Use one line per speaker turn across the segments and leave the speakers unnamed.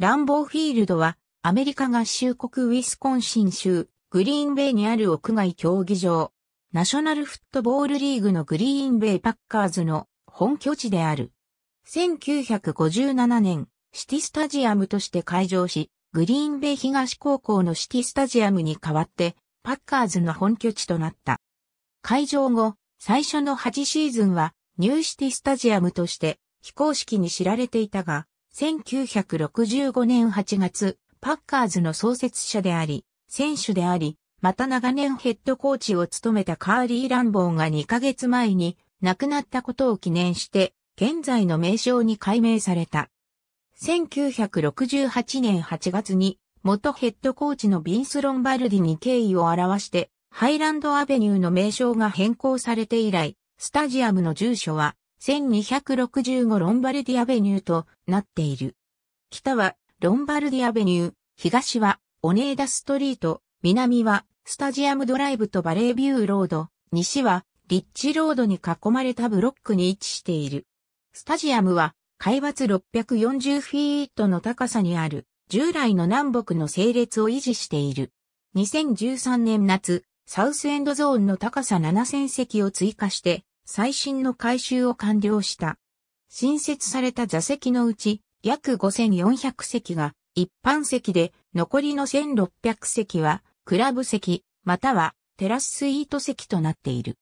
ランボーフィールドは、アメリカ合衆国ウィスコンシン州、グリーンベイにある屋外競技場。ナショナルフットボールリーグのグリーンベイパッカーズの本拠地である。1957年、シティスタジアムとして開場し、グリーンベイ東高校のシティスタジアムに代わって、パッカーズの本拠地となった。開場後、最初の8シーズンは、ニューシティスタジアムとして、非公式に知られていたが、1965年8月、パッカーズの創設者であり、選手であり、また長年ヘッドコーチを務めたカーリー・ランボーが2ヶ月前に亡くなったことを記念して、現在の名称に改名された。1968年8月に、元ヘッドコーチのビンス・ロンバルディに敬意を表して、ハイランドアベニューの名称が変更されて以来、スタジアムの住所は、1265ロンバルディアベニューとなっている。北はロンバルディアベニュー、東はオネーダストリート、南はスタジアムドライブとバレービューロード、西はリッチロードに囲まれたブロックに位置している。スタジアムは海抜640フィートの高さにある従来の南北の整列を維持している。2013年夏、サウスエンドゾーンの高さ7000席を追加して最新の改修を完了した。新設された座席のうち約5400席が一般席で残りの1600席はクラブ席またはテラススイート席となっている。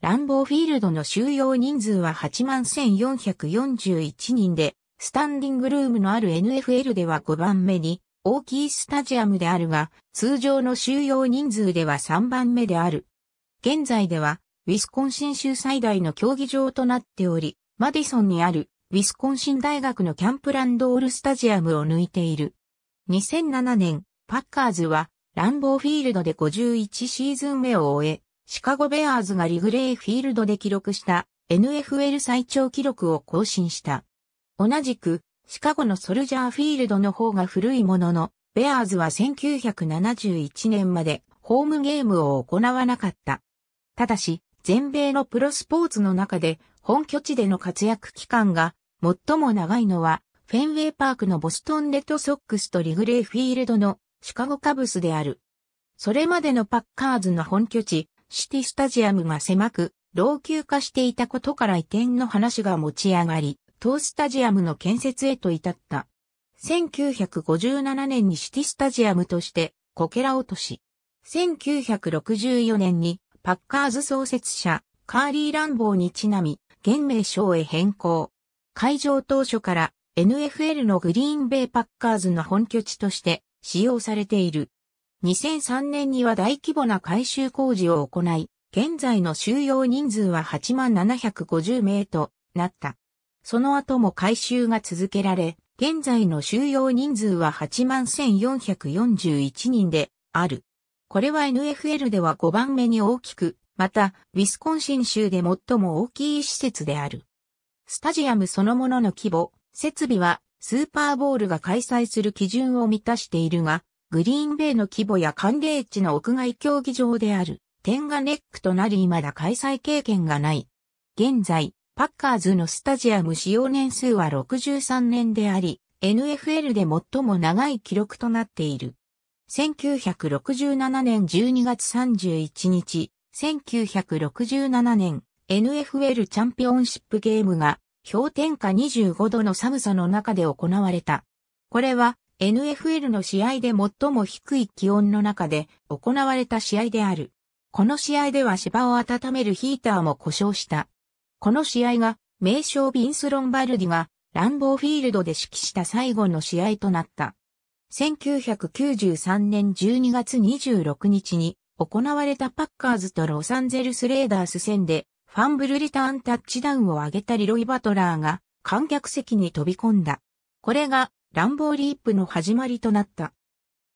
ランボーフィールドの収容人数は81,441人で、スタンディングルームのある NFL では5番目に大きいスタジアムであるが、通常の収容人数では3番目である。現在では、ウィスコンシン州最大の競技場となっており、マディソンにあるウィスコンシン大学のキャンプランドールスタジアムを抜いている。2007年、パッカーズはランボーフィールドで51シーズン目を終え、シカゴベアーズがリグレーフィールドで記録した NFL 最長記録を更新した。同じくシカゴのソルジャーフィールドの方が古いものの、ベアーズは1971年までホームゲームを行わなかった。ただし、全米のプロスポーツの中で本拠地での活躍期間が最も長いのは、フェンウェイパークのボストンレッドソックスとリグレーフィールドのシカゴカブスである。それまでのパッカーズの本拠地、シティスタジアムが狭く、老朽化していたことから移転の話が持ち上がり、当スタジアムの建設へと至った。1957年にシティスタジアムとしてこけら落とし、1964年にパッカーズ創設者カーリー・ランボーにちなみ、現名称へ変更。会場当初から NFL のグリーンベイパッカーズの本拠地として使用されている。2003年には大規模な改修工事を行い、現在の収容人数は8750名となった。その後も改修が続けられ、現在の収容人数は81,441人である。これは NFL では5番目に大きく、また、ウィスコンシン州で最も大きい施設である。スタジアムそのものの規模、設備は、スーパーボールが開催する基準を満たしているが、グリーンベイの規模や寒冷地の屋外競技場である、点がネックとなり未だ開催経験がない。現在、パッカーズのスタジアム使用年数は63年であり、NFL で最も長い記録となっている。1967年12月31日、1967年 NFL チャンピオンシップゲームが氷点下25度の寒さの中で行われた。これは NFL の試合で最も低い気温の中で行われた試合である。この試合では芝を温めるヒーターも故障した。この試合が、名将ビンス・ロンバルディが、ランボーフィールドで指揮した最後の試合となった。1993年12月26日に行われたパッカーズとロサンゼルスレーダース戦でファンブルリターンタッチダウンを上げたリロイ・バトラーが観客席に飛び込んだ。これがランボーリープの始まりとなった。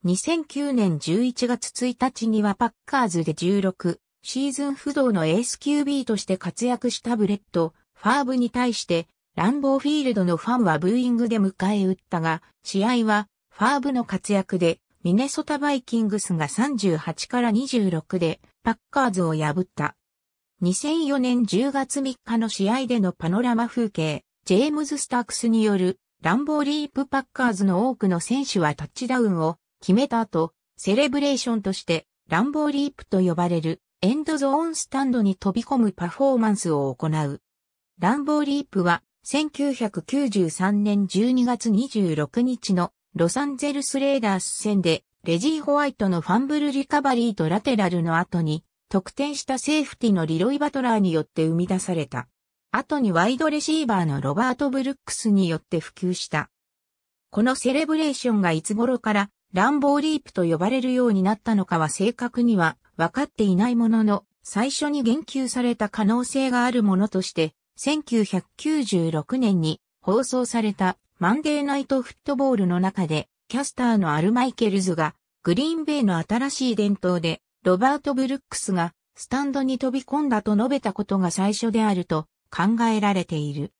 2009年11月1日にはパッカーズで16シーズン不動のエース QB として活躍したブレット・ファーブに対して、ランボーフィールドのファンはブーイングで迎え撃ったが、試合はファーブの活躍で、ミネソタバイキングスが38から26でパッカーズを破った。2004年10月3日の試合でのパノラマ風景、ジェームズ・スタークスによるランボーリープパッカーズの多くの選手はタッチダウンを決めた後、セレブレーションとしてランボーリープと呼ばれるエンドゾーンスタンドに飛び込むパフォーマンスを行う。ランボーリープは1993年12月26日のロサンゼルスレーダース戦でレジー・ホワイトのファンブルリカバリーとラテラルの後に得点したセーフティのリロイ・バトラーによって生み出された。後にワイドレシーバーのロバート・ブルックスによって普及した。このセレブレーションがいつ頃からランボーリープと呼ばれるようになったのかは正確には分かっていないものの、最初に言及された可能性があるものとして、1996年に放送されたマンデーナイトフットボールの中で、キャスターのアルマイケルズが、グリーンベイの新しい伝統で、ロバート・ブルックスが、スタンドに飛び込んだと述べたことが最初であると考えられている。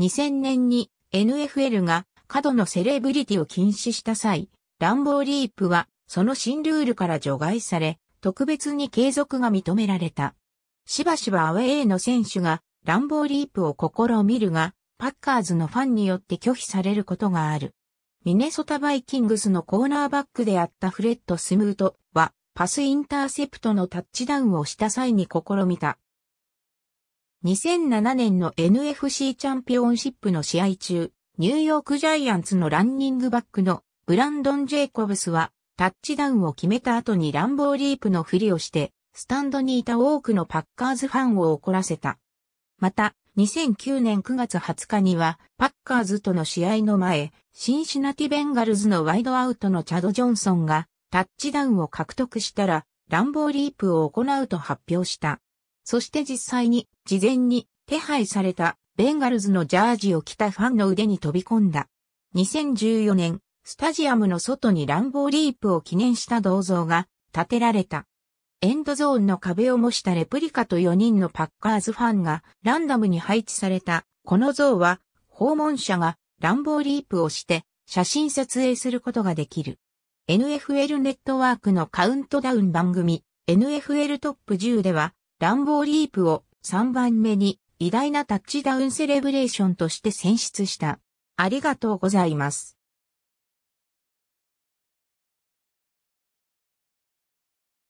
2000年に NFL が過度のセレブリティを禁止した際、ランボーリープはその新ルールから除外され、特別に継続が認められた。しばしばアウェーの選手が乱暴リープを試みるが、パッカーズのファンによって拒否されることがある。ミネソタバイキングスのコーナーバックであったフレッド・スムートは、パスインターセプトのタッチダウンをした際に試みた。2007年の NFC チャンピオンシップの試合中、ニューヨークジャイアンツのランニングバックのブランドン・ジェイコブスはタッチダウンを決めた後にランボーリープのふりをして、スタンドにいた多くのパッカーズファンを怒らせた。また、2009年9月20日には、パッカーズとの試合の前、シンシナティベンガルズのワイドアウトのチャド・ジョンソンが、タッチダウンを獲得したら、ランボーリープを行うと発表した。そして実際に、事前に手配されたベンガルズのジャージを着たファンの腕に飛び込んだ。2014年、スタジアムの外にランボーリープを記念した銅像が建てられた。エンドゾーンの壁を模したレプリカと4人のパッカーズファンがランダムに配置された。この像は訪問者がランボーリープをして写真撮影することができる。NFL ネットワークのカウントダウン番組 NFL トップ10ではランボーリープを3番目に偉大なタッチダウンセレブレーションとして選出した。ありがとうございます。